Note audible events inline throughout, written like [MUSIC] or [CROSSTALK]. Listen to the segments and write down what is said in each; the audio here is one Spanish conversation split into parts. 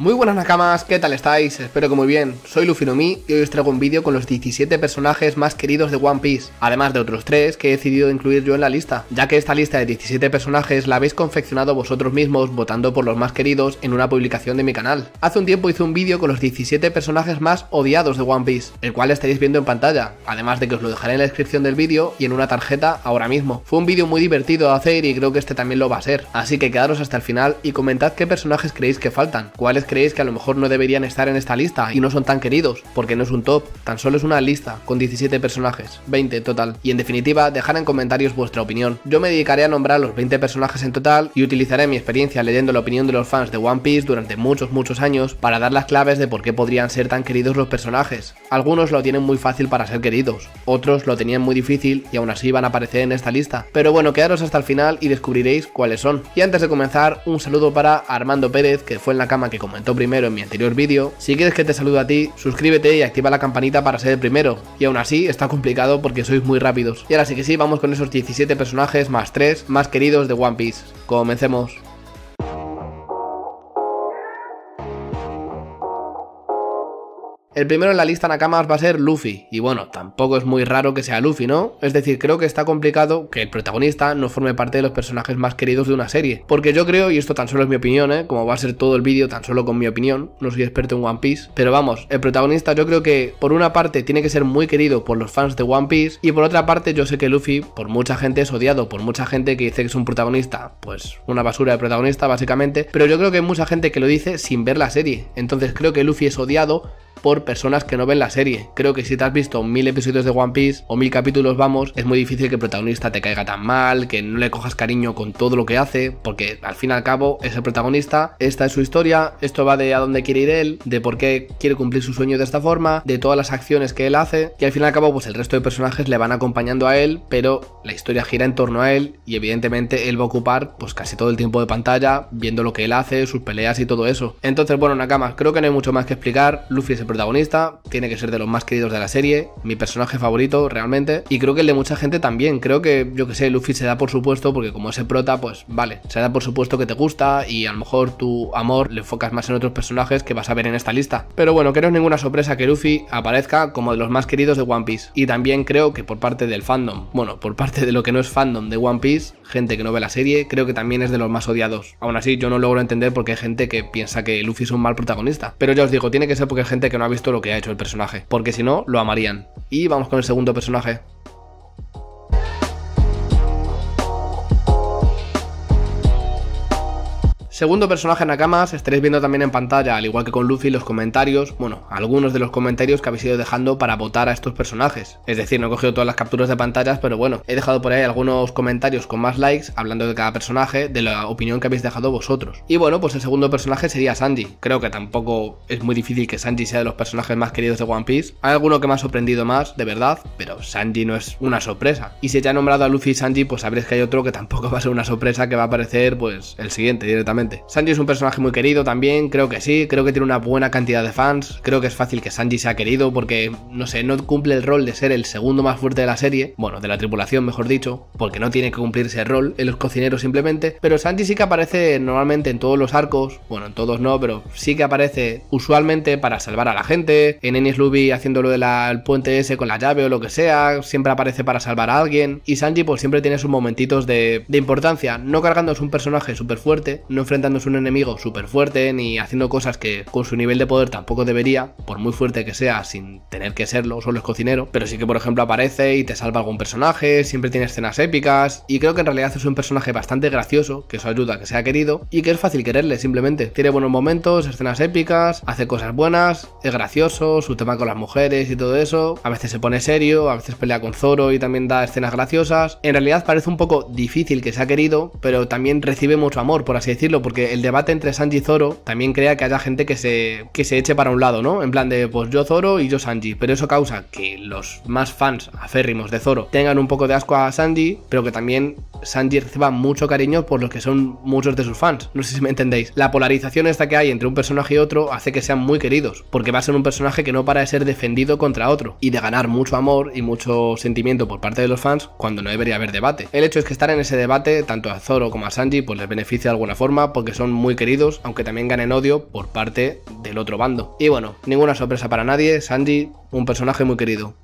Muy buenas nakamas, ¿qué tal estáis? Espero que muy bien, soy Mi y hoy os traigo un vídeo con los 17 personajes más queridos de One Piece, además de otros 3 que he decidido incluir yo en la lista, ya que esta lista de 17 personajes la habéis confeccionado vosotros mismos votando por los más queridos en una publicación de mi canal. Hace un tiempo hice un vídeo con los 17 personajes más odiados de One Piece, el cual estaréis viendo en pantalla, además de que os lo dejaré en la descripción del vídeo y en una tarjeta ahora mismo. Fue un vídeo muy divertido de hacer y creo que este también lo va a ser, así que quedaros hasta el final y comentad qué personajes creéis que faltan, cuáles creéis que a lo mejor no deberían estar en esta lista y no son tan queridos, porque no es un top, tan solo es una lista con 17 personajes, 20 total. Y en definitiva, dejar en comentarios vuestra opinión. Yo me dedicaré a nombrar los 20 personajes en total y utilizaré mi experiencia leyendo la opinión de los fans de One Piece durante muchos, muchos años para dar las claves de por qué podrían ser tan queridos los personajes. Algunos lo tienen muy fácil para ser queridos, otros lo tenían muy difícil y aún así van a aparecer en esta lista. Pero bueno, quedaros hasta el final y descubriréis cuáles son. Y antes de comenzar, un saludo para Armando Pérez, que fue en la cama que comenzó comentó primero en mi anterior vídeo, si quieres que te salude a ti, suscríbete y activa la campanita para ser el primero. Y aún así está complicado porque sois muy rápidos. Y ahora sí que sí, vamos con esos 17 personajes más 3 más queridos de One Piece. Comencemos. El primero en la lista Nakamas va a ser Luffy, y bueno, tampoco es muy raro que sea Luffy, ¿no? Es decir, creo que está complicado que el protagonista no forme parte de los personajes más queridos de una serie, porque yo creo, y esto tan solo es mi opinión, ¿eh? Como va a ser todo el vídeo tan solo con mi opinión, no soy experto en One Piece, pero vamos, el protagonista yo creo que por una parte tiene que ser muy querido por los fans de One Piece, y por otra parte yo sé que Luffy por mucha gente es odiado, por mucha gente que dice que es un protagonista, pues una basura de protagonista básicamente, pero yo creo que hay mucha gente que lo dice sin ver la serie, entonces creo que Luffy es odiado por personas que no ven la serie. Creo que si te has visto mil episodios de One Piece o mil capítulos, vamos, es muy difícil que el protagonista te caiga tan mal, que no le cojas cariño con todo lo que hace, porque al fin y al cabo es el protagonista, esta es su historia, esto va de a dónde quiere ir él, de por qué quiere cumplir su sueño de esta forma, de todas las acciones que él hace, y al fin y al cabo, pues el resto de personajes le van acompañando a él, pero la historia gira en torno a él y evidentemente él va a ocupar pues casi todo el tiempo de pantalla viendo lo que él hace, sus peleas y todo eso. Entonces, bueno, Nakama creo que no hay mucho más que explicar, Luffy se protagonista, tiene que ser de los más queridos de la serie, mi personaje favorito realmente, y creo que el de mucha gente también, creo que, yo que sé, Luffy se da por supuesto, porque como ese prota, pues vale, se da por supuesto que te gusta y a lo mejor tu amor le enfocas más en otros personajes que vas a ver en esta lista. Pero bueno, que no es ninguna sorpresa que Luffy aparezca como de los más queridos de One Piece, y también creo que por parte del fandom, bueno, por parte de lo que no es fandom de One Piece, gente que no ve la serie, creo que también es de los más odiados. Aún así, yo no logro entender porque hay gente que piensa que Luffy es un mal protagonista. Pero ya os digo, tiene que ser porque hay gente que no ha visto lo que ha hecho el personaje, porque si no, lo amarían. Y vamos con el segundo personaje. Segundo personaje Nakamas, estaréis viendo también en pantalla, al igual que con Luffy, los comentarios, bueno, algunos de los comentarios que habéis ido dejando para votar a estos personajes. Es decir, no he cogido todas las capturas de pantallas, pero bueno, he dejado por ahí algunos comentarios con más likes, hablando de cada personaje, de la opinión que habéis dejado vosotros. Y bueno, pues el segundo personaje sería Sanji. Creo que tampoco es muy difícil que Sanji sea de los personajes más queridos de One Piece. Hay alguno que me ha sorprendido más, de verdad, pero Sanji no es una sorpresa. Y si ya he nombrado a Luffy y Sanji, pues sabréis que hay otro que tampoco va a ser una sorpresa, que va a aparecer, pues, el siguiente directamente. Sanji es un personaje muy querido también, creo que sí, creo que tiene una buena cantidad de fans, creo que es fácil que Sanji sea querido porque, no sé, no cumple el rol de ser el segundo más fuerte de la serie, bueno, de la tripulación mejor dicho, porque no tiene que cumplirse el rol en los cocineros simplemente, pero Sanji sí que aparece normalmente en todos los arcos, bueno, en todos no, pero sí que aparece usualmente para salvar a la gente, en Ennis Luby haciendo lo del puente ese con la llave o lo que sea, siempre aparece para salvar a alguien, y Sanji pues siempre tiene sus momentitos de, importancia, no cargando es un personaje súper fuerte, no enfrentándose enfrentándose un enemigo súper fuerte, ni haciendo cosas que con su nivel de poder tampoco debería, por muy fuerte que sea, sin tener que serlo, solo es cocinero, pero sí que por ejemplo aparece y te salva algún personaje, siempre tiene escenas épicas, y creo que en realidad es un personaje bastante gracioso, que eso ayuda a que sea querido, y que es fácil quererle simplemente. Tiene buenos momentos, escenas épicas, hace cosas buenas, es gracioso, su tema con las mujeres y todo eso, a veces se pone serio, a veces pelea con Zoro y también da escenas graciosas. En realidad parece un poco difícil que sea querido, pero también recibe mucho amor, por así decirlo, porque el debate entre Sanji y Zoro también crea que haya gente que se, que se eche para un lado, ¿no? En plan de, pues yo Zoro y yo Sanji, pero eso causa que los más fans aférrimos de Zoro tengan un poco de asco a Sanji, pero que también Sanji reciba mucho cariño por los que son muchos de sus fans. No sé si me entendéis. La polarización esta que hay entre un personaje y otro hace que sean muy queridos, porque va a ser un personaje que no para de ser defendido contra otro y de ganar mucho amor y mucho sentimiento por parte de los fans cuando no debería haber debate. El hecho es que estar en ese debate, tanto a Zoro como a Sanji, pues les beneficia de alguna forma porque son muy queridos, aunque también ganen odio por parte del otro bando. Y bueno, ninguna sorpresa para nadie, Sanji, un personaje muy querido.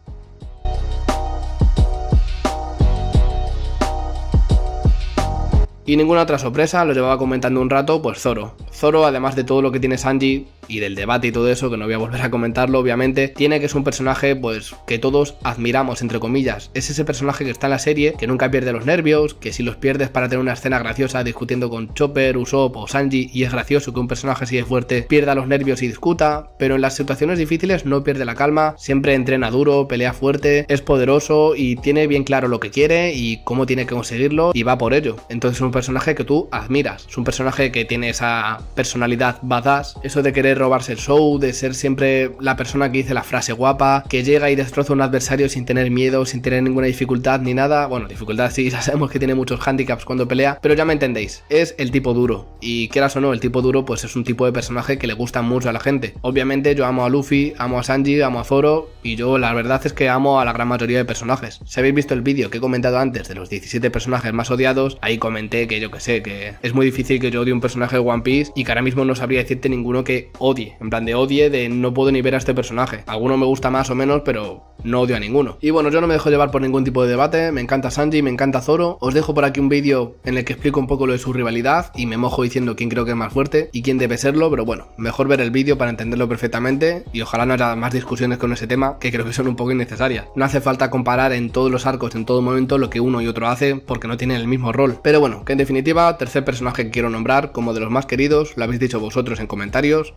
Y ninguna otra sorpresa, lo llevaba comentando un rato, pues Zoro. Zoro, además de todo lo que tiene Sanji, y del debate y todo eso, que no voy a volver a comentarlo, obviamente, tiene que es un personaje pues que todos admiramos, entre comillas. Es ese personaje que está en la serie, que nunca pierde los nervios, que si los pierdes para tener una escena graciosa discutiendo con Chopper, Usopp o Sanji, y es gracioso que un personaje así de fuerte pierda los nervios y discuta, pero en las situaciones difíciles no pierde la calma, siempre entrena duro, pelea fuerte, es poderoso y tiene bien claro lo que quiere y cómo tiene que conseguirlo y va por ello. Entonces es un personaje que tú admiras, es un personaje que tiene esa personalidad badass, eso de querer robarse el show, de ser siempre la persona que dice la frase guapa, que llega y destroza a un adversario sin tener miedo, sin tener ninguna dificultad ni nada. Bueno, dificultad sí, [LAUGHS] ya sabemos que tiene muchos handicaps cuando pelea, pero ya me entendéis, es el tipo duro. Y quieras o no, el tipo duro pues es un tipo de personaje que le gusta mucho a la gente. Obviamente yo amo a Luffy, amo a Sanji, amo a Zoro y yo la verdad es que amo a la gran mayoría de personajes. Si habéis visto el vídeo que he comentado antes de los 17 personajes más odiados, ahí comenté que yo que sé, que es muy difícil que yo odie un personaje de One Piece y que ahora mismo no sabría decirte ninguno que odie. En plan de odie de no puedo ni ver a este personaje. Alguno me gusta más o menos, pero no odio a ninguno. Y bueno, yo no me dejo llevar por ningún tipo de debate. Me encanta Sanji, me encanta Zoro. Os dejo por aquí un vídeo en el que explico un poco lo de su rivalidad y me mojo diciendo quién creo que es más fuerte y quién debe serlo, pero bueno, mejor ver el vídeo para entenderlo perfectamente y ojalá no haya más discusiones con ese tema que creo que son un poco innecesarias. No hace falta comparar en todos los arcos en todo momento lo que uno y otro hace porque no tienen el mismo rol. Pero bueno, que en definitiva, tercer personaje que quiero nombrar como de los más queridos, lo habéis dicho vosotros en comentarios,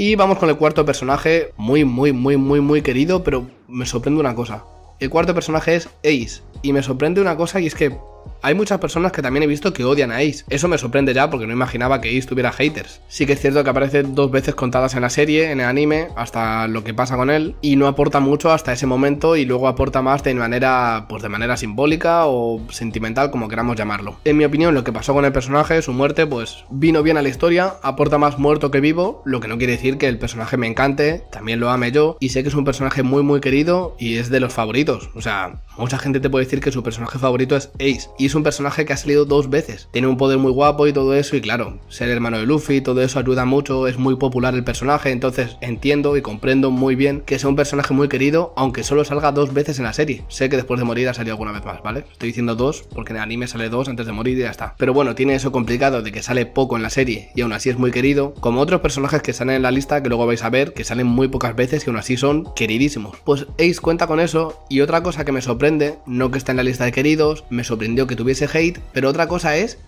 y vamos con el cuarto personaje, muy, muy, muy, muy, muy querido, pero me sorprende una cosa. El cuarto personaje es Ace, y me sorprende una cosa y es que hay muchas personas que también he visto que odian a Ace. Eso me sorprende ya porque no imaginaba que Ace tuviera haters. Sí que es cierto que aparece dos veces contadas en la serie, en el anime, hasta lo que pasa con él, y no aporta mucho hasta ese momento y luego aporta más de manera, pues de manera simbólica o sentimental, como queramos llamarlo. En mi opinión, lo que pasó con el personaje, su muerte, pues vino bien a la historia, aporta más muerto que vivo, lo que no quiere decir que el personaje me encante, también lo ame yo, y sé que es un personaje muy muy querido y es de los favoritos. O sea, mucha gente te puede decir que su personaje favorito es Ace, y es un personaje que ha salido dos veces. Tiene un poder muy guapo y todo eso y claro, ser hermano de Luffy, todo eso ayuda mucho, es muy popular el personaje, entonces entiendo y comprendo muy bien que sea un personaje muy querido, aunque solo salga dos veces en la serie. Sé que después de morir ha salido alguna vez más, ¿vale? Estoy diciendo dos porque en el anime sale dos antes de morir y ya está. Pero bueno, tiene eso complicado de que sale poco en la serie y aún así es muy querido, como otros personajes que salen en la lista que luego vais a ver que salen muy pocas veces y aún así son queridísimos. Pues Ace cuenta con eso y otra cosa que me sorprende, no que está en la lista de queridos, me sorprendió que tuviese hate, pero otra cosa es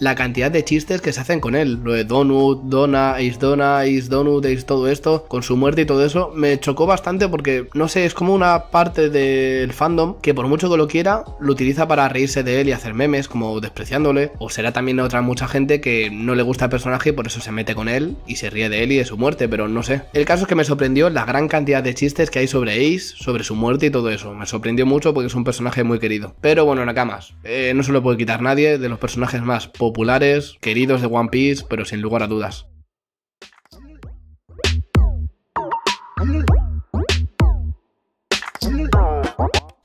la cantidad de chistes que se hacen con él. Lo de Donut, Dona, Is Dona, Is Donut, Is todo esto, con su muerte y todo eso, me chocó bastante porque, no sé, es como una parte del fandom que por mucho que lo quiera, lo utiliza para reírse de él y hacer memes, como despreciándole. O será también otra mucha gente que no le gusta el personaje y por eso se mete con él y se ríe de él y de su muerte, pero no sé. El caso es que me sorprendió la gran cantidad de chistes que hay sobre Ace, sobre su muerte y todo eso. Me sorprendió mucho porque es un personaje muy querido. Pero bueno, Nakamas, eh, no se lo puede quitar nadie de los personajes más populares populares, queridos de One Piece, pero sin lugar a dudas.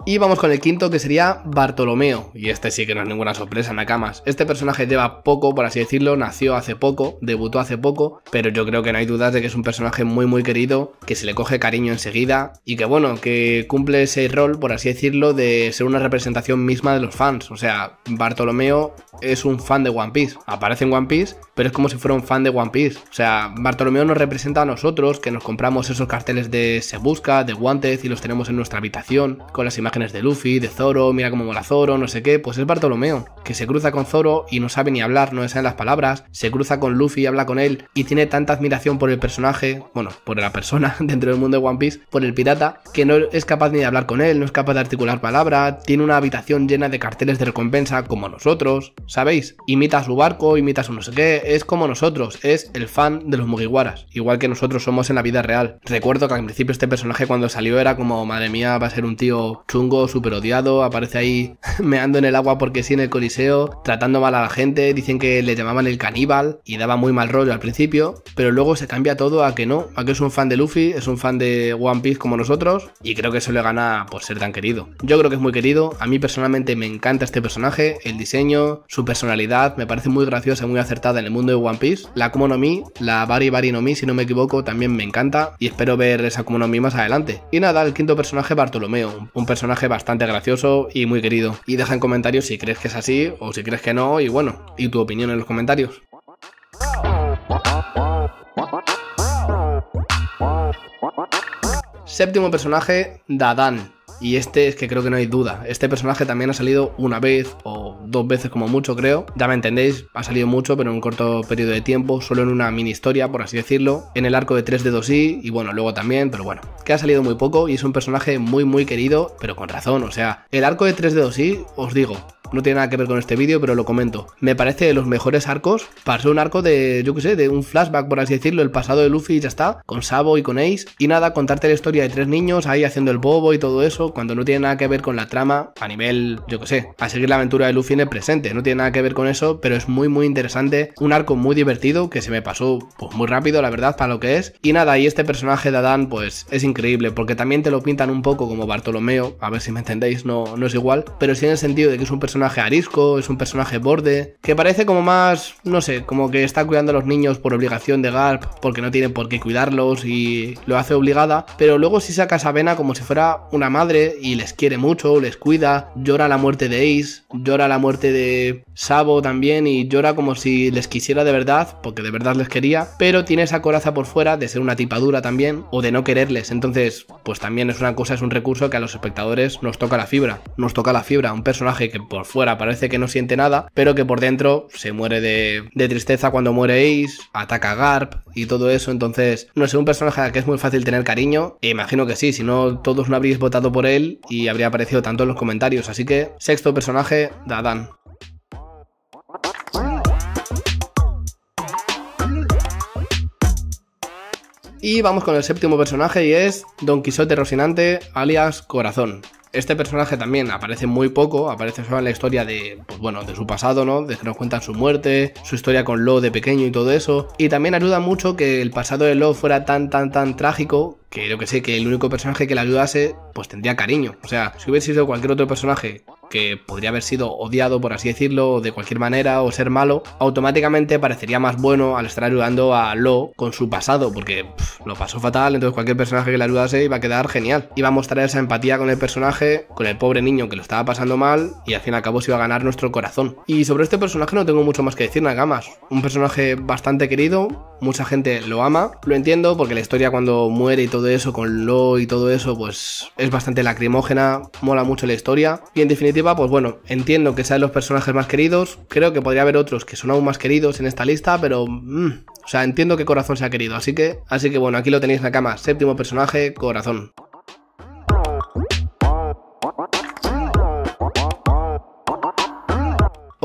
Y vamos con el quinto que sería Bartolomeo. Y este sí que no es ninguna sorpresa, Nakamas. Este personaje lleva poco, por así decirlo, nació hace poco, debutó hace poco, pero yo creo que no hay dudas de que es un personaje muy muy querido, que se le coge cariño enseguida y que bueno, que cumple ese rol, por así decirlo, de ser una representación misma de los fans. O sea, Bartolomeo es un fan de One Piece. Aparece en One Piece, pero es como si fuera un fan de One Piece. O sea, Bartolomeo nos representa a nosotros, que nos compramos esos carteles de Se Busca, de Guantes y los tenemos en nuestra habitación, con las imágenes de Luffy, de Zoro, mira cómo mola Zoro, no sé qué, pues es Bartolomeo, que se cruza con Zoro y no sabe ni hablar, no saben las palabras, se cruza con Luffy y habla con él y tiene tanta admiración por el personaje, bueno, por la persona [LAUGHS] dentro del mundo de One Piece, por el pirata, que no es capaz ni de hablar con él, no es capaz de articular palabra, tiene una habitación llena de carteles de recompensa como nosotros, ¿sabéis? Imita su barco, imita su no sé qué, es como nosotros, es el fan de los Mugiwaras, igual que nosotros somos en la vida real. Recuerdo que al principio este personaje cuando salió era como, madre mía, va a ser un tío chungo Super súper odiado, aparece ahí [LAUGHS] meando en el agua porque sí en el coliseo, tratando mal a la gente, dicen que le llamaban el caníbal y daba muy mal rollo al principio, pero luego se cambia todo a que no, a que es un fan de Luffy, es un fan de One Piece como nosotros y creo que eso le gana por ser tan querido. Yo creo que es muy querido, a mí personalmente me encanta este personaje, el diseño, su personalidad, me parece muy graciosa y muy acertada en el mundo de One Piece. La Kumo no Mi, la Bari Bari no Mi, si no me equivoco, también me encanta y espero ver esa Kumo no Mi más adelante. Y nada, el quinto personaje Bartolomeo, un personaje bastante gracioso y muy querido. Y deja en comentarios si crees que es así o si crees que no y bueno, y tu opinión en los comentarios. Séptimo personaje, Dadan, y este es que creo que no hay duda. Este personaje también ha salido una vez o dos veces como mucho, creo. Ya me entendéis, ha salido mucho, pero en un corto periodo de tiempo, solo en una mini historia, por así decirlo, en el arco de 3 de 2i y bueno, luego también, pero bueno, que ha salido muy poco y es un personaje muy muy querido, pero con razón, o sea, el arco de 3 de 2i, os digo, no tiene nada que ver con este vídeo, pero lo comento. Me parece de los mejores arcos. Pasó un arco de, yo qué sé, de un flashback, por así decirlo, el pasado de Luffy y ya está, con Sabo y con Ace. Y nada, contarte la historia de tres niños ahí haciendo el bobo y todo eso, cuando no tiene nada que ver con la trama a nivel, yo qué sé, a seguir la aventura de Luffy en el presente. No tiene nada que ver con eso, pero es muy, muy interesante. Un arco muy divertido que se me pasó pues, muy rápido, la verdad, para lo que es. Y nada, y este personaje de Adán, pues es increíble, porque también te lo pintan un poco como Bartolomeo, a ver si me entendéis, no, no es igual, pero sí en el sentido de que es un personaje arisco, es un personaje borde, que parece como más, no sé, como que está cuidando a los niños por obligación de Garp, porque no tiene por qué cuidarlos y lo hace obligada, pero luego si saca esa vena como si fuera una madre y les quiere mucho, les cuida, llora la muerte de Ace, llora la muerte de Sabo también y llora como si les quisiera de verdad, porque de verdad les quería, pero tiene esa coraza por fuera de ser una tipa dura también o de no quererles, entonces pues también es una cosa, es un recurso que a los espectadores nos toca la fibra, nos toca la fibra, un personaje que por fuera parece que no siente nada, pero que por dentro se muere de, tristeza cuando muere ataca a Garp y todo eso. Entonces, no es un personaje al que es muy fácil tener cariño. E imagino que sí, si no, todos no habríais votado por él y habría aparecido tanto en los comentarios. Así que, sexto personaje, Dadan. Y vamos con el séptimo personaje y es Don Quijote Rocinante, alias Corazón este personaje también aparece muy poco, aparece solo en la historia de, pues bueno, de su pasado, ¿no? De que nos cuentan su muerte, su historia con Lo de pequeño y todo eso. Y también ayuda mucho que el pasado de Lo fuera tan, tan, tan trágico que yo que sé, que el único personaje que le ayudase, pues tendría cariño. O sea, si hubiese sido cualquier otro personaje que podría haber sido odiado, por así decirlo, de cualquier manera, o ser malo, automáticamente parecería más bueno al estar ayudando a Lo con su pasado, porque lo pasó fatal, entonces cualquier personaje que le ayudase iba a quedar genial. Iba a mostrar esa empatía con el personaje, con el pobre niño que lo estaba pasando mal, y al fin y al cabo se iba a ganar nuestro corazón. Y sobre este personaje no tengo mucho más que decir, nada más, Un personaje bastante querido, mucha gente lo ama, lo entiendo, porque la historia cuando muere y todo eso, con Lo y todo eso, pues es bastante lacrimógena, mola mucho la historia. Y en definitiva, pues bueno, entiendo que sean los personajes más queridos, creo que podría haber otros que son aún más queridos en esta lista, pero... Mm, o sea, entiendo que Corazón se ha querido, así que, así que bueno, aquí lo tenéis la cama, séptimo personaje, Corazón.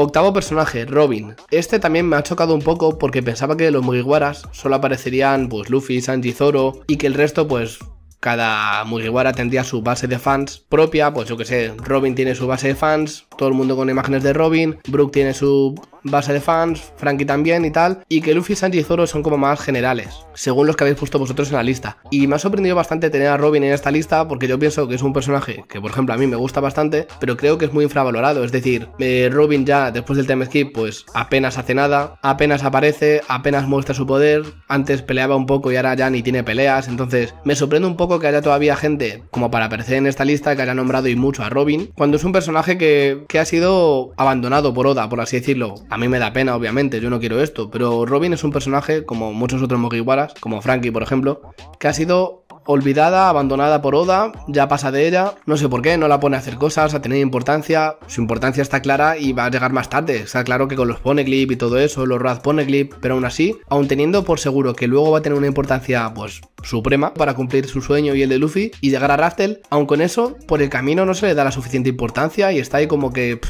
Octavo personaje, Robin. Este también me ha chocado un poco porque pensaba que los Mugiwaras solo aparecerían pues Luffy, Sanji, Zoro y que el resto pues cada Mugiwara tendría su base de fans propia, pues yo que sé, Robin tiene su base de fans, todo el mundo con imágenes de Robin, Brook tiene su base de fans, Frankie también y tal, y que Luffy, Sanji y Zoro son como más generales, según los que habéis puesto vosotros en la lista. Y me ha sorprendido bastante tener a Robin en esta lista porque yo pienso que es un personaje que, por ejemplo, a mí me gusta bastante, pero creo que es muy infravalorado. Es decir, eh, Robin ya después del time skip, pues apenas hace nada, apenas aparece, apenas muestra su poder. Antes peleaba un poco y ahora ya ni tiene peleas. Entonces, me sorprende un poco que haya todavía gente como para aparecer en esta lista que haya nombrado y mucho a Robin, cuando es un personaje que, que ha sido abandonado por Oda, por así decirlo. A mí me da pena, obviamente, yo no quiero esto, pero Robin es un personaje, como muchos otros Mugiwaras, como Frankie, por ejemplo, que ha sido olvidada, abandonada por Oda, ya pasa de ella, no sé por qué, no la pone a hacer cosas, a tener importancia, su importancia está clara y va a llegar más tarde, está claro que con los Poneglyph y todo eso, los Raz Poneglyph, pero aún así, aún teniendo por seguro que luego va a tener una importancia, pues, suprema para cumplir su sueño y el de Luffy y llegar a Raftel, aún con eso, por el camino no se le da la suficiente importancia y está ahí como que...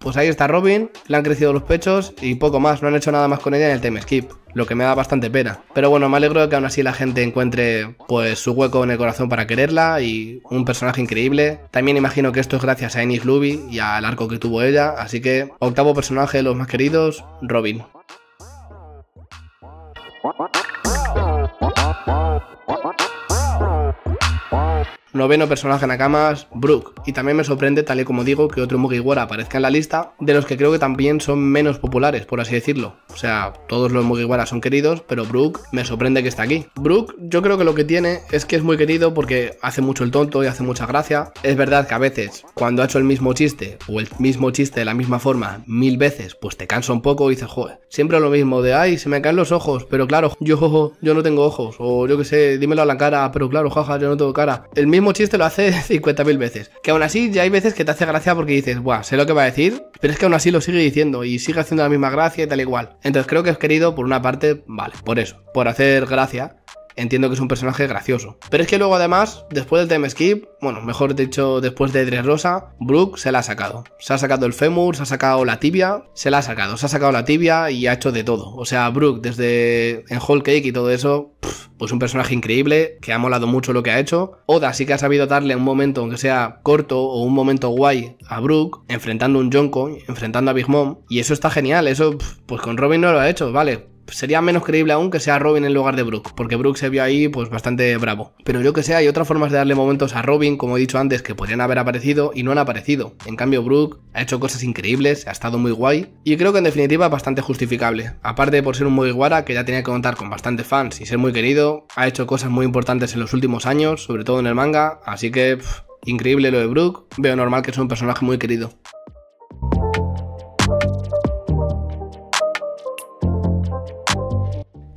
Pues ahí está Robin, le han crecido los pechos y poco más, no han hecho nada más con ella en el time skip, lo que me da bastante pena. Pero bueno, me alegro de que aún así la gente encuentre pues su hueco en el corazón para quererla y un personaje increíble. También imagino que esto es gracias a enis Luby y al arco que tuvo ella, así que octavo personaje de los más queridos, Robin. Noveno personaje en Nakamas, Brook. Y también me sorprende, tal y como digo, que otro Mugiwara aparezca en la lista, de los que creo que también son menos populares, por así decirlo. O sea, todos los Mugiwara son queridos, pero Brook me sorprende que está aquí. Brook, yo creo que lo que tiene es que es muy querido porque hace mucho el tonto y hace mucha gracia. Es verdad que a veces, cuando ha hecho el mismo chiste, o el mismo chiste de la misma forma, mil veces, pues te cansa un poco y dices, joder, siempre lo mismo, de ay, se me caen los ojos, pero claro, [LAUGHS] yo, yo no tengo ojos, o yo qué sé, dímelo a la cara, pero claro, jaja, yo no tengo cara. El mismo mismo chiste lo hace 50.000 [LAUGHS] veces. Que aún así ya hay veces que te hace gracia porque dices, buah, sé lo que va a decir, pero es que aún así lo sigue diciendo y sigue haciendo la misma gracia y tal igual. Entonces creo que es querido por una parte, vale, por eso, por hacer gracia entiendo que es un personaje gracioso. Pero es que luego además, después del time skip, bueno, mejor dicho, después de Dres Rosa, Brooke se la ha sacado. Se ha sacado el fémur, se ha sacado la tibia, se la ha sacado, se ha sacado la tibia y ha hecho de todo. O sea, Brooke desde en Whole Cake y todo eso, pues un personaje increíble, que ha molado mucho lo que ha hecho. Oda sí que ha sabido darle un momento, aunque sea corto o un momento guay, a Brooke, enfrentando un Jonko, enfrentando a Big Mom, y eso está genial, eso pues con Robin no lo ha hecho, vale, sería menos creíble aún que sea Robin en lugar de Brook, porque Brook se vio ahí pues bastante bravo. Pero yo que sé, hay otras formas de darle momentos a Robin, como he dicho antes, que podrían haber aparecido y no han aparecido. En cambio, Brook ha hecho cosas increíbles, ha estado muy guay y creo que en definitiva bastante justificable. Aparte de por ser un guara que ya tenía que contar con bastantes fans y ser muy querido, ha hecho cosas muy importantes en los últimos años, sobre todo en el manga, así que increíble lo de Brook, veo normal que es un personaje muy querido.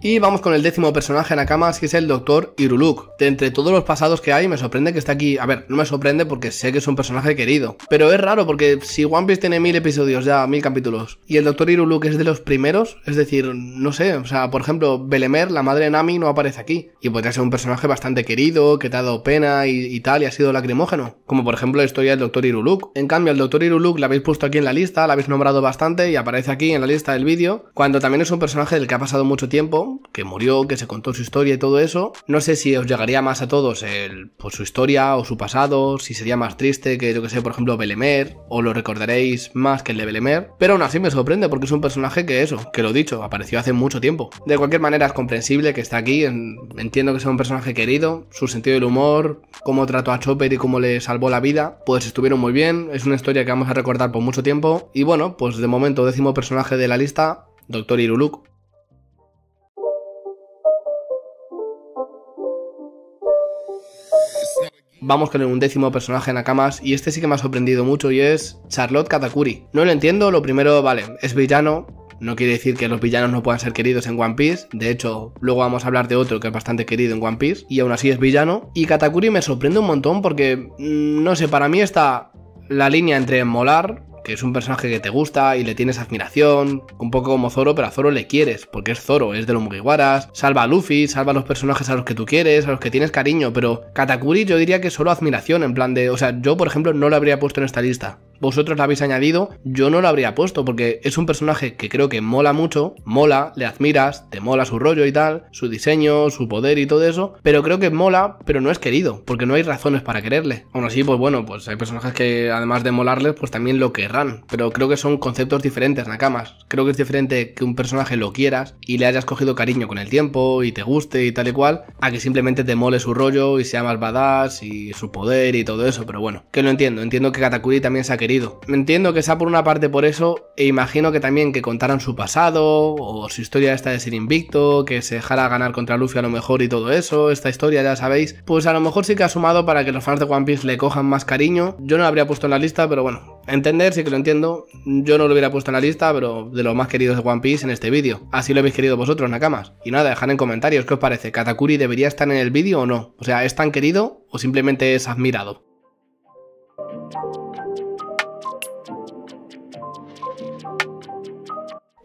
Y vamos con el décimo personaje en cama que es el Doctor Iruluk. De entre todos los pasados que hay, me sorprende que esté aquí. A ver, no me sorprende porque sé que es un personaje querido. Pero es raro porque si One Piece tiene mil episodios ya, mil capítulos, y el Doctor Iruluk es de los primeros, es decir, no sé, o sea, por ejemplo, Belemer, la madre de Nami, no aparece aquí. Y podría ser un personaje bastante querido, que te ha dado pena y, y tal, y ha sido lacrimógeno. Como por ejemplo la historia del Doctor Iruluk. En cambio, el Doctor Iruluk la habéis puesto aquí en la lista, la habéis nombrado bastante y aparece aquí en la lista del vídeo, cuando también es un personaje del que ha pasado mucho tiempo que murió, que se contó su historia y todo eso. No sé si os llegaría más a todos el, pues, su historia o su pasado, si sería más triste que, yo que sé, por ejemplo, Belemer, o lo recordaréis más que el de Belemer. Pero aún así me sorprende porque es un personaje que eso, que lo dicho, apareció hace mucho tiempo. De cualquier manera es comprensible que está aquí, entiendo que sea un personaje querido, su sentido del humor, cómo trató a Chopper y cómo le salvó la vida, pues estuvieron muy bien, es una historia que vamos a recordar por mucho tiempo. Y bueno, pues de momento décimo personaje de la lista, Doctor Iruluk. Vamos con el undécimo personaje en Akamas... y este sí que me ha sorprendido mucho y es Charlotte Katakuri. No lo entiendo, lo primero, vale, es villano, no quiere decir que los villanos no puedan ser queridos en One Piece. De hecho, luego vamos a hablar de otro que es bastante querido en One Piece. Y aún así es villano. Y Katakuri me sorprende un montón porque, mm, no sé, para mí está la línea entre molar que es un personaje que te gusta y le tienes admiración, un poco como Zoro, pero a Zoro le quieres, porque es Zoro, es de los Mugiwaras, salva a Luffy, salva a los personajes a los que tú quieres, a los que tienes cariño, pero Katakuri yo diría que solo admiración, en plan de, o sea, yo por ejemplo no lo habría puesto en esta lista vosotros la habéis añadido, yo no lo habría puesto porque es un personaje que creo que mola mucho, mola, le admiras, te mola su rollo y tal, su diseño, su poder y todo eso, pero creo que mola, pero no es querido, porque no hay razones para quererle. Aún así, pues bueno, pues hay personajes que además de molarles, pues también lo querrán, pero creo que son conceptos diferentes, Nakamas. Creo que es diferente que un personaje lo quieras y le hayas cogido cariño con el tiempo y te guste y tal y cual, a que simplemente te mole su rollo y sea más badass y su poder y todo eso, pero bueno, que lo entiendo, entiendo que Katakuri también se ha querido me Entiendo que sea por una parte por eso, e imagino que también que contaran su pasado, o su historia esta de ser invicto, que se dejara ganar contra Luffy a lo mejor y todo eso, esta historia ya sabéis, pues a lo mejor sí que ha sumado para que los fans de One Piece le cojan más cariño. Yo no lo habría puesto en la lista, pero bueno, entender sí que lo entiendo. Yo no lo hubiera puesto en la lista, pero de los más queridos de One Piece en este vídeo. Así lo habéis querido vosotros, Nakamas. Y nada, dejad en comentarios qué os parece. ¿Katakuri debería estar en el vídeo o no? O sea, ¿es tan querido o simplemente es admirado?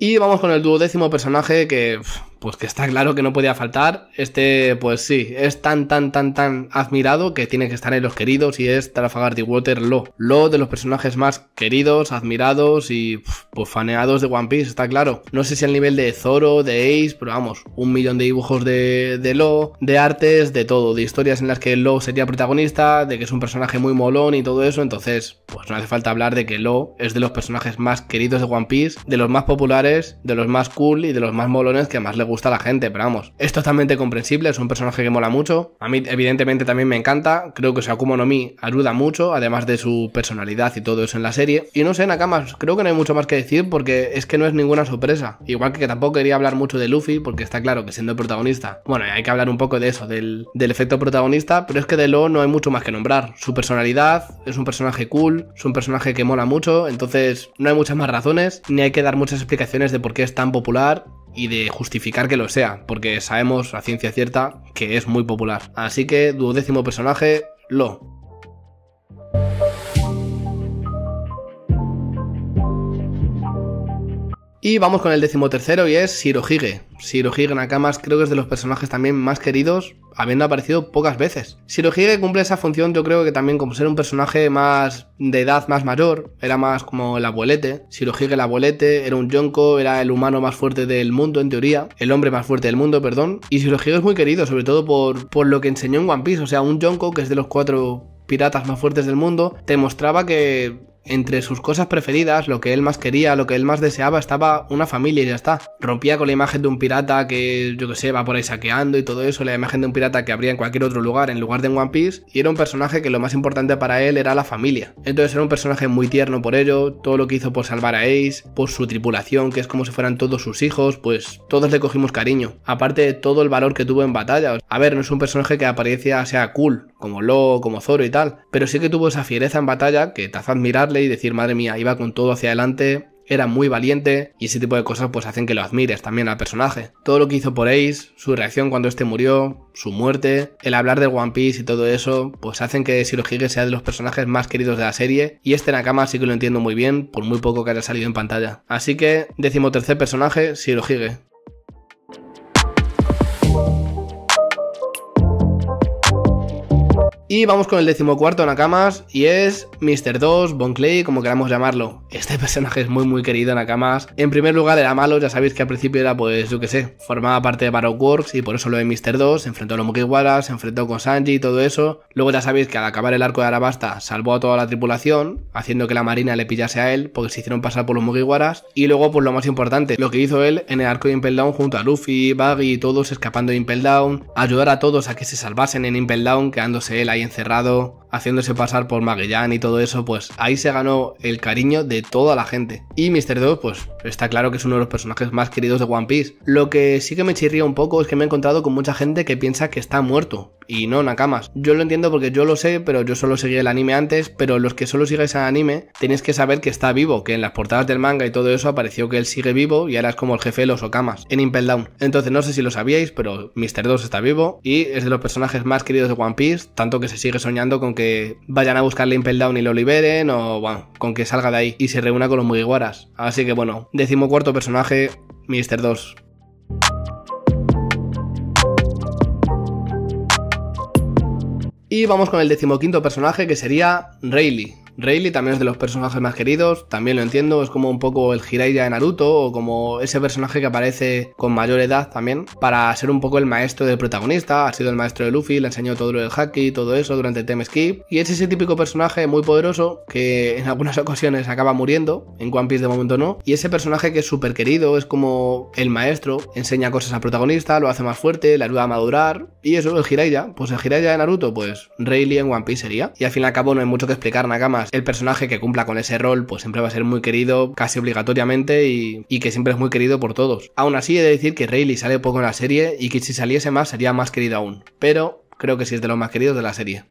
Y vamos con el duodécimo personaje que pues que está claro que no podía faltar. Este, pues sí, es tan, tan, tan, tan admirado que tiene que estar en los queridos y es Trafalgar de Waterloo. Lo de los personajes más queridos, admirados y pues faneados de One Piece, está claro. No sé si al nivel de Zoro, de Ace, pero vamos, un millón de dibujos de, de Lo, de artes, de todo, de historias en las que Lo sería protagonista, de que es un personaje muy molón y todo eso. Entonces, pues no hace falta hablar de que Lo es de los personajes más queridos de One Piece, de los más populares, de los más cool y de los más molones que más le gusta a la gente, pero vamos, es totalmente comprensible, es un personaje que mola mucho. A mí, evidentemente, también me encanta. Creo que Sakumo no Mi ayuda mucho, además de su personalidad y todo eso en la serie. Y no sé, Nakamas, creo que no hay mucho más que decir porque es que no es ninguna sorpresa. Igual que, tampoco quería hablar mucho de Luffy, porque está claro que siendo el protagonista, bueno, hay que hablar un poco de eso, del efecto protagonista, pero es que de Lo no hay mucho más que nombrar. Su personalidad es un personaje cool, es un personaje que mola mucho, entonces no hay muchas más razones, ni hay que dar muchas explicaciones de por qué es tan popular y de justificar que lo sea, porque sabemos a ciencia cierta que es muy popular. Así que duodécimo personaje, Lo. Y vamos con el decimotercero y es Shirohige. Shirohige Nakamas creo que es de los personajes también más queridos, habiendo aparecido pocas veces. Shirohige cumple esa función yo creo que también como ser un personaje más de edad más mayor, era más como el abuelete. Shirohige el abuelete, era un yonko, era el humano más fuerte del mundo en teoría, el hombre más fuerte del mundo, perdón. Y Shirohige es muy querido, sobre todo por, por lo que enseñó en One Piece, o sea, un yonko que es de los cuatro piratas más fuertes del mundo, te mostraba que entre sus cosas preferidas, lo que él más quería, lo que él más deseaba, estaba una familia y ya está. Rompía con la imagen de un pirata que, yo que sé, va por ahí saqueando y todo eso, la imagen de un pirata que habría en cualquier otro lugar, en lugar de en One Piece, y era un personaje que lo más importante para él era la familia. Entonces era un personaje muy tierno por ello, todo lo que hizo por salvar a Ace, por su tripulación, que es como si fueran todos sus hijos, pues todos le cogimos cariño. Aparte de todo el valor que tuvo en batalla. A ver, no es un personaje que aparecía sea cool, como Lo, como Zoro y tal, pero sí que tuvo esa fiereza en batalla que te hace admirarle y decir, madre mía, iba con todo hacia adelante, era muy valiente y ese tipo de cosas pues hacen que lo admires también al personaje. Todo lo que hizo por Ace, su reacción cuando este murió, su muerte, el hablar de One Piece y todo eso, pues hacen que Shirohige sea de los personajes más queridos de la serie y este Nakama sí que lo entiendo muy bien por muy poco que haya salido en pantalla. Así que, tercer personaje, Shirohige. Y vamos con el decimocuarto Nakamas y es Mr. 2, Bon Clay, como queramos llamarlo. Este personaje es muy muy querido Nakamas. En primer lugar era malo, ya sabéis que al principio era pues yo que sé, formaba parte de Baroque Works y por eso lo de Mr. 2, se enfrentó a los Mugiwaras, se enfrentó con Sanji y todo eso. Luego ya sabéis que al acabar el arco de Arabasta salvó a toda la tripulación, haciendo que la marina le pillase a él porque se hicieron pasar por los Mugiwaras. Y luego pues lo más importante, lo que hizo él en el arco de Impel Down junto a Luffy, Buggy y todos escapando de Impel Down, ayudar a todos a que se salvasen en Impel Down quedándose él ahí encerrado haciéndose pasar por Magellan y todo eso, pues ahí se ganó el cariño de toda la gente. Y Mr. 2, pues está claro que es uno de los personajes más queridos de One Piece. Lo que sí que me chirría un poco es que me he encontrado con mucha gente que piensa que está muerto. Y no, Nakamas. Yo lo entiendo porque yo lo sé, pero yo solo seguí el anime antes, pero los que solo sigáis el anime tenéis que saber que está vivo, que en las portadas del manga y todo eso apareció que él sigue vivo y ahora es como el jefe de los Okamas en Impel Down. Entonces no sé si lo sabíais, pero Mr. 2 está vivo y es de los personajes más queridos de One Piece, tanto que se sigue soñando con que vayan a buscarle Impel Down y lo liberen, o bueno, con que salga de ahí y se reúna con los Mugiwaras. Así que bueno, decimocuarto personaje, Mister 2. Y vamos con el decimoquinto personaje que sería Rayleigh. Rayleigh también es de los personajes más queridos, también lo entiendo, es como un poco el Jiraiya de Naruto o como ese personaje que aparece con mayor edad también para ser un poco el maestro del protagonista, ha sido el maestro de Luffy, le enseñó todo lo del haki, todo eso durante el Time skip y es ese típico personaje muy poderoso que en algunas [LAUGHS] ocasiones acaba muriendo, en One Piece de momento no, y ese personaje que es súper querido, es como el maestro, enseña cosas al protagonista, lo hace más fuerte, le ayuda a madurar y eso, el Jiraiya, pues el Jiraiya de Naruto, pues Rayleigh en One Piece sería y al fin y al cabo no hay mucho que explicar nada más el personaje que cumpla con ese rol, pues siempre va a ser muy querido, casi obligatoriamente, y, y que siempre es muy querido por todos. Aún así, he de decir que Rayleigh sale poco en la serie y que si saliese más sería más querido aún. Pero creo que sí es de los más queridos de la serie.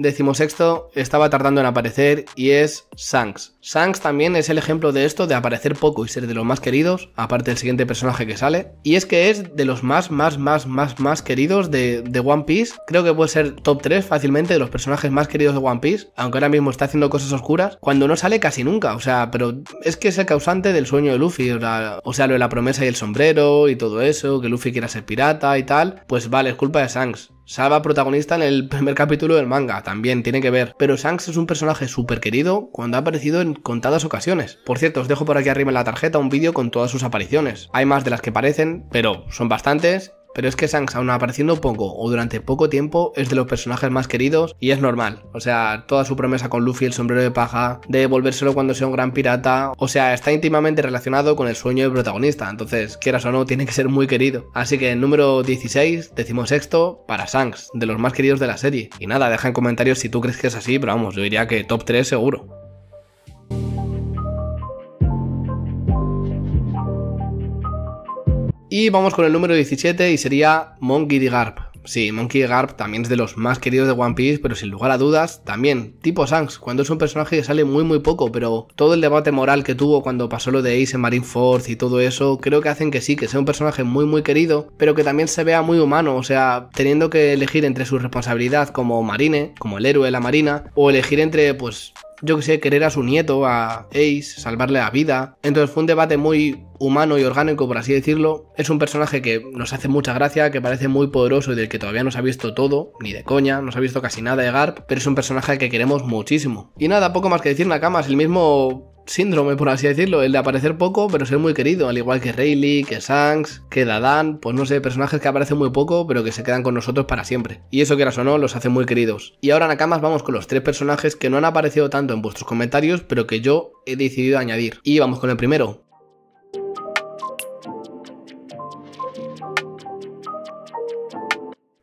decimosexto estaba tardando en aparecer y es Shanks. Shanks también es el ejemplo de esto de aparecer poco y ser de los más queridos, aparte del siguiente personaje que sale. Y es que es de los más, más, más, más, más queridos de, de One Piece. Creo que puede ser top 3 fácilmente de los personajes más queridos de One Piece, aunque ahora mismo está haciendo cosas oscuras, cuando no sale casi nunca. O sea, pero es que es el causante del sueño de Luffy. O sea, lo de la promesa y el sombrero y todo eso, que Luffy quiera ser pirata y tal, pues vale, es culpa de Shanks. Salva protagonista en el primer capítulo del manga, también tiene que ver. Pero Shanks es un personaje súper querido cuando ha aparecido en contadas ocasiones. Por cierto, os dejo por aquí arriba en la tarjeta un vídeo con todas sus apariciones. Hay más de las que parecen, pero son bastantes pero es que Shanks, aun apareciendo poco o durante poco tiempo, es de los personajes más queridos y es normal. O sea, toda su promesa con Luffy, el sombrero de paja, de volvérselo cuando sea un gran pirata, o sea, está íntimamente relacionado con el sueño del protagonista. Entonces, quieras o no, tiene que ser muy querido. Así que el número 16, sexto, para Shanks, de los más queridos de la serie. Y nada, deja en comentarios si tú crees que es así, pero vamos, yo diría que top 3 seguro. Y vamos con el número 17 y sería Monkey D. Garp. Sí, Monkey D. Garp también es de los más queridos de One Piece, pero sin lugar a dudas, también tipo Sans, cuando es un personaje que sale muy muy poco, pero todo el debate moral que tuvo cuando pasó lo de Ace en Force y todo eso, creo que hacen que sí, que sea un personaje muy muy querido, pero que también se vea muy humano, o sea, teniendo que elegir entre su responsabilidad como marine, como el héroe de la marina, o elegir entre pues yo que sé, querer a su nieto, a Ace, salvarle la vida. Entonces fue un debate muy humano y orgánico, por así decirlo. Es un personaje que nos hace mucha gracia, que parece muy poderoso y del que todavía no se ha visto todo, ni de coña, no se ha visto casi nada de Garp, pero es un personaje que queremos muchísimo. Y nada, poco más que decir, Nakamas, es el mismo síndrome, por así decirlo, el de aparecer poco pero ser muy querido, al igual que Rayleigh, que Shanks, que Dadan, pues no sé, personajes que aparecen muy poco pero que se quedan con nosotros para siempre. Y eso que o no, los hace muy queridos. Y ahora Nakamas vamos con los tres personajes que no han aparecido tanto en vuestros comentarios pero que yo he decidido añadir. Y vamos con el primero,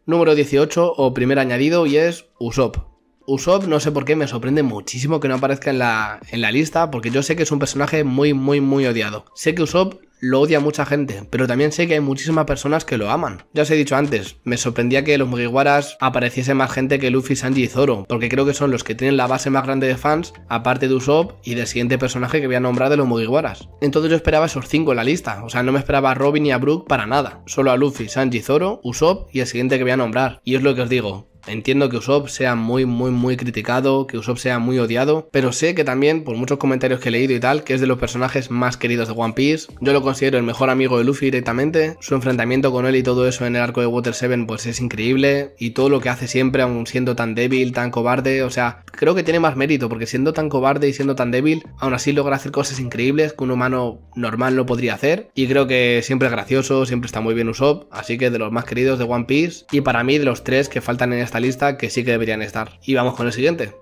número 18 o primer añadido y es Usopp. Usopp, no sé por qué, me sorprende muchísimo que no aparezca en la, en la lista, porque yo sé que es un personaje muy, muy, muy odiado. Sé que Usopp lo odia mucha gente, pero también sé que hay muchísimas personas que lo aman. Ya os he dicho antes, me sorprendía que los Mugiwaras apareciese más gente que Luffy, Sanji y Zoro, porque creo que son los que tienen la base más grande de fans, aparte de Usopp y del siguiente personaje que voy a nombrar de los Mugiwaras. Entonces yo esperaba esos cinco en la lista, o sea, no me esperaba a Robin ni a Brook para nada, solo a Luffy, Sanji, Zoro, Usopp y el siguiente que voy a nombrar. Y es lo que os digo, Entiendo que Usopp sea muy, muy, muy criticado, que Usopp sea muy odiado, pero sé que también, por muchos comentarios que he leído y tal, que es de los personajes más queridos de One Piece. Yo lo considero el mejor amigo de Luffy directamente. Su enfrentamiento con él y todo eso en el arco de Water 7 pues es increíble. Y todo lo que hace siempre, aún siendo tan débil, tan cobarde, o sea, creo que tiene más mérito, porque siendo tan cobarde y siendo tan débil, aún así logra hacer cosas increíbles que un humano normal no podría hacer. Y creo que siempre es gracioso, siempre está muy bien Usopp, así que de los más queridos de One Piece. Y para mí, de los tres que faltan en esta lista que sí que deberían estar. Y vamos con el siguiente.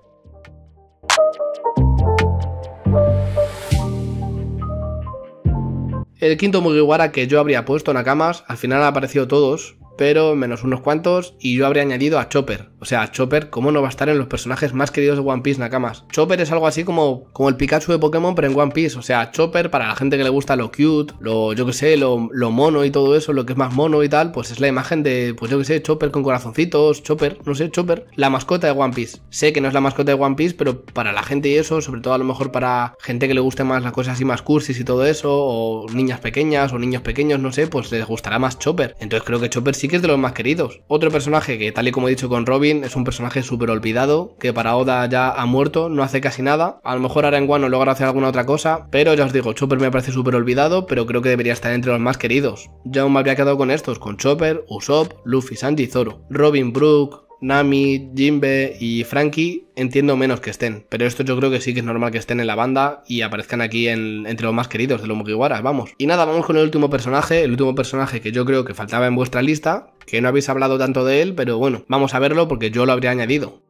El quinto Mugiwara que yo habría puesto en Nakamas, al final han aparecido todos, pero menos unos cuantos, y yo habría añadido a Chopper. O sea, Chopper, ¿cómo no va a estar en los personajes más queridos de One Piece, Nakamas? Chopper es algo así como, como el Pikachu de Pokémon, pero en One Piece. O sea, Chopper, para la gente que le gusta lo cute, lo, yo que sé, lo, lo mono y todo eso, lo que es más mono y tal, pues es la imagen de, pues yo que sé, Chopper con corazoncitos, Chopper, no sé, Chopper, la mascota de One Piece. Sé que no es la mascota de One Piece, pero para la gente y eso, sobre todo a lo mejor para gente que le guste más las cosas así más cursis y todo eso, o niñas pequeñas o niños pequeños, no sé, pues les gustará más Chopper. Entonces creo que Chopper sí que es de los más queridos. Otro personaje que, tal y como he dicho con Robin, es un personaje súper olvidado, que para Oda ya ha muerto, no hace casi nada. A lo mejor ahora en logra hacer alguna otra cosa, pero ya os digo, Chopper me parece súper olvidado, pero creo que debería estar entre los más queridos. Ya aún me habría quedado con estos, con Chopper, Usopp, Luffy, Sanji Zoro. Robin, Brook, Nami, Jimbe y Frankie entiendo menos que estén, pero esto yo creo que sí que es normal que estén en la banda y aparezcan aquí entre los más queridos de los Mugiwaras, vamos. Y nada, vamos con el último personaje, el último personaje que yo creo que faltaba en vuestra lista, que no habéis hablado tanto de él, pero bueno, vamos a verlo porque yo lo habría añadido.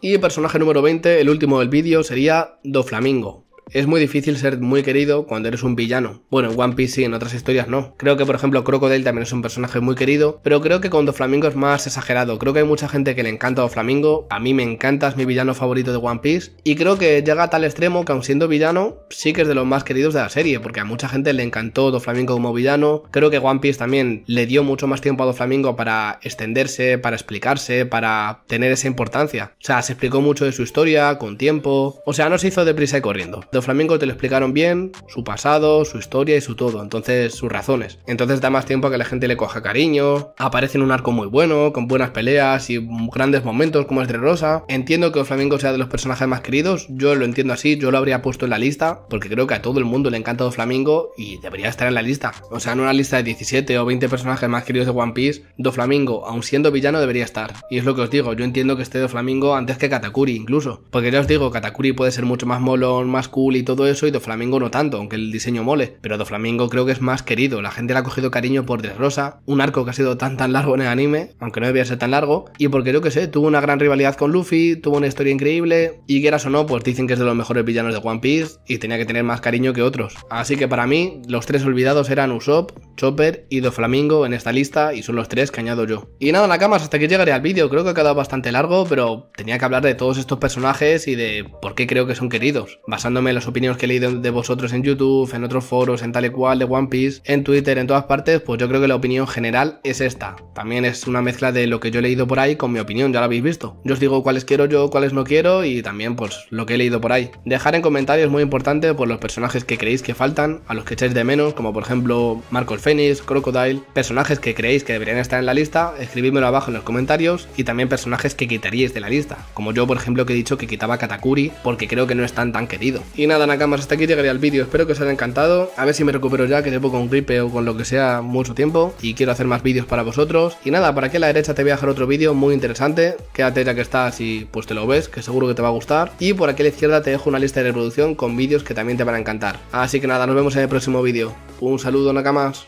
Y el personaje número 20, el último del vídeo, sería Doflamingo. Es muy difícil ser muy querido cuando eres un villano. Bueno, en One Piece sí, en otras historias no. Creo que, por ejemplo, Crocodile también es un personaje muy querido, pero creo que con Doflamingo es más exagerado. Creo que hay mucha gente que le encanta a Doflamingo, a mí me encanta, es mi villano favorito de One Piece, y creo que llega a tal extremo que, aun siendo villano, sí que es de los más queridos de la serie, porque a mucha gente le encantó Doflamingo como villano. Creo que One Piece también le dio mucho más tiempo a Doflamingo para extenderse, para explicarse, para tener esa importancia. O sea, se explicó mucho de su historia, con tiempo, o sea, no se hizo deprisa y corriendo. Do te lo explicaron bien, su pasado, su historia y su todo, entonces sus razones. Entonces da más tiempo a que la gente le coja cariño, aparece en un arco muy bueno, con buenas peleas y grandes momentos como es de Rosa. Entiendo que Flamingo sea de los personajes más queridos, yo lo entiendo así, yo lo habría puesto en la lista, porque creo que a todo el mundo le encanta Flamingo y debería estar en la lista. O sea, en una lista de 17 o 20 personajes más queridos de One Piece, Flamingo, aun siendo villano, debería estar. Y es lo que os digo, yo entiendo que esté Flamingo antes que Katakuri incluso. Porque ya os digo, Katakuri puede ser mucho más molón, más cool, y todo eso, y Doflamingo no tanto, aunque el diseño mole. Pero Doflamingo creo que es más querido, la gente le ha cogido cariño por Rosa, un arco que ha sido tan tan largo en el anime, aunque no debía ser tan largo, y porque yo que sé, tuvo una gran rivalidad con Luffy, tuvo una historia increíble, y quieras o no, pues dicen que es de los mejores villanos de One Piece, y tenía que tener más cariño que otros. Así que para mí, los tres olvidados eran Usopp, Chopper y Doflamingo en esta lista, y son los tres que añado yo. Y nada, Nakamas, hasta que llegaré al vídeo, creo que ha quedado bastante largo, pero tenía que hablar de todos estos personajes y de por qué creo que son queridos, basándome en las opiniones que he leído de vosotros en YouTube, en otros foros, en tal y cual, de One Piece, en Twitter, en todas partes, pues yo creo que la opinión general es esta. También es una mezcla de lo que yo he leído por ahí con mi opinión, ya lo habéis visto. Yo os digo cuáles quiero yo, cuáles no quiero y también pues lo que he leído por ahí. Dejar en comentarios muy importante por los personajes que creéis que faltan, a los que echáis de menos, como por ejemplo Marcos Fénix, Crocodile, personajes que creéis que deberían estar en la lista, escribidmelo abajo en los comentarios y también personajes que quitaríais de la lista, como yo por ejemplo que he dicho que quitaba Katakuri porque creo que no es tan tan querido. Y nada, Nakamas, hasta aquí llegaría el vídeo. Espero que os haya encantado. A ver si me recupero ya, que llevo con gripe o con lo que sea mucho tiempo. Y quiero hacer más vídeos para vosotros. Y nada, por aquí a la derecha te voy a dejar otro vídeo muy interesante. Quédate ya que estás y pues te lo ves, que seguro que te va a gustar. Y por aquí a la izquierda te dejo una lista de reproducción con vídeos que también te van a encantar. Así que nada, nos vemos en el próximo vídeo. Un saludo, Nakamas.